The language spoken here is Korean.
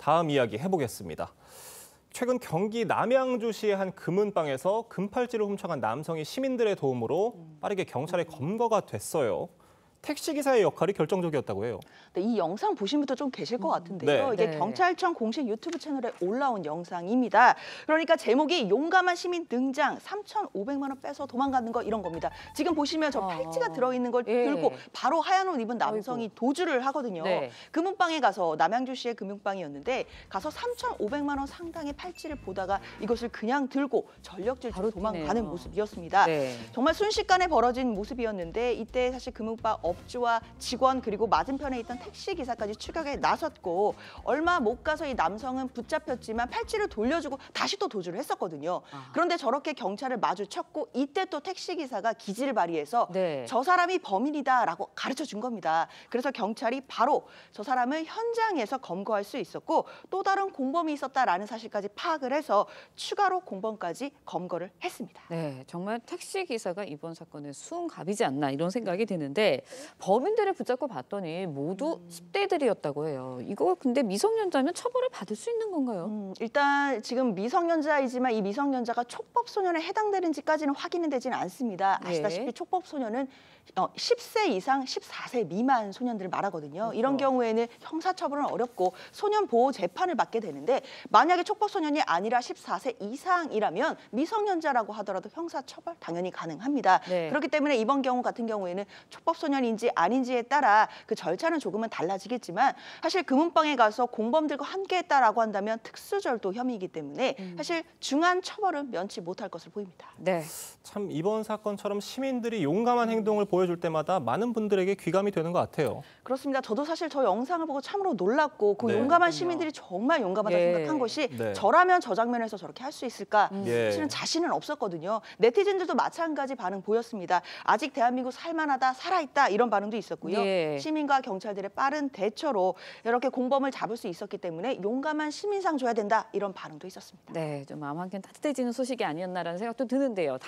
다음 이야기 해보겠습니다. 최근 경기 남양주시의 한 금은방에서 금팔찌를 훔쳐간 남성이 시민들의 도움으로 빠르게 경찰에 검거가 됐어요. 택시기사의 역할이 결정적이었다고 해요. 네, 이 영상 보신 분도 좀 계실 것 음. 같은데요. 네. 이게 네. 경찰청 공식 유튜브 채널에 올라온 영상입니다. 그러니까 제목이 용감한 시민 등장 3,500만 원 빼서 도망가는 거 이런 겁니다. 지금 보시면 저 팔찌가 아. 들어있는 걸 예. 들고 바로 하얀 옷 입은 남성이 아이고. 도주를 하거든요. 네. 금은방에 가서 남양주시의 금융방이었는데 가서 3,500만 원 상당의 팔찌를 보다가 이것을 그냥 들고 전력질 로 도망가는 모습이었습니다. 네. 정말 순식간에 벌어진 모습이었는데 이때 사실 금은방 업주와 직원 그리고 맞은편에 있던 택시 기사까지 추격에 나섰고 얼마 못 가서 이 남성은 붙잡혔지만 팔찌를 돌려주고 다시 또 도주를 했었거든요. 아. 그런데 저렇게 경찰을 마주쳤고 이때 또 택시 기사가 기지를 발휘해서 네. 저 사람이 범인이다라고 가르쳐 준 겁니다. 그래서 경찰이 바로 저 사람을 현장에서 검거할 수 있었고 또 다른 공범이 있었다라는 사실까지 파악을 해서 추가로 공범까지 검거를 했습니다. 네, 정말 택시 기사가 이번 사건의 수응갑이지 않나 이런 생각이 드는데 범인들을 붙잡고 봤더니 모두 음. 십대들이었다고 해요. 이거 근데 미성년자면 처벌을 받을 수 있는 건가요? 음, 일단 지금 미성년자이지만 이 미성년자가 촉법소년에 해당되는지까지는 확인은 되지는 않습니다. 네. 아시다시피 네. 촉법소년은 어, 10세 이상 14세 미만 소년들을 말하거든요. 그렇죠. 이런 경우에는 형사처벌은 어렵고 소년 보호 재판을 받게 되는데 만약에 촉법소년이 아니라 14세 이상이라면 미성년자라고 하더라도 형사처벌 당연히 가능합니다. 네. 그렇기 때문에 이번 경우 같은 경우에는 촉법소년이 범죄인지 아닌지에 따라 그 절차는 조금은 달라지겠지만 사실 금은방에 가서 공범들과 함께했다라고 한다면 특수절도 혐의이기 때문에 음. 사실 중한 처벌은 면치 못할 것으로 보입니다. 네. 참 이번 사건처럼 시민들이 용감한 행동을 보여줄 때마다 많은 분들에게 귀감이 되는 것 같아요. 그렇습니다. 저도 사실 저 영상을 보고 참으로 놀랐고 그 네, 용감한 시민들이 정말 용감하다 예. 생각한 것이 네. 저라면 저 장면에서 저렇게 할 수 있을까 음. 예. 사실은 자신은 없었거든요. 네티즌들도 마찬가지 반응 보였습니다. 아직 대한민국 살만하다, 살아있다 이런 이런 반응도 있었고요. 예. 시민과 경찰들의 빠른 대처로 이렇게 공범을 잡을 수 있었기 때문에 용감한 시민상 줘야 된다 이런 반응도 있었습니다. 네, 좀 마음 한켠 따뜻해지는 소식이 아니었나라는 생각도 드는데요.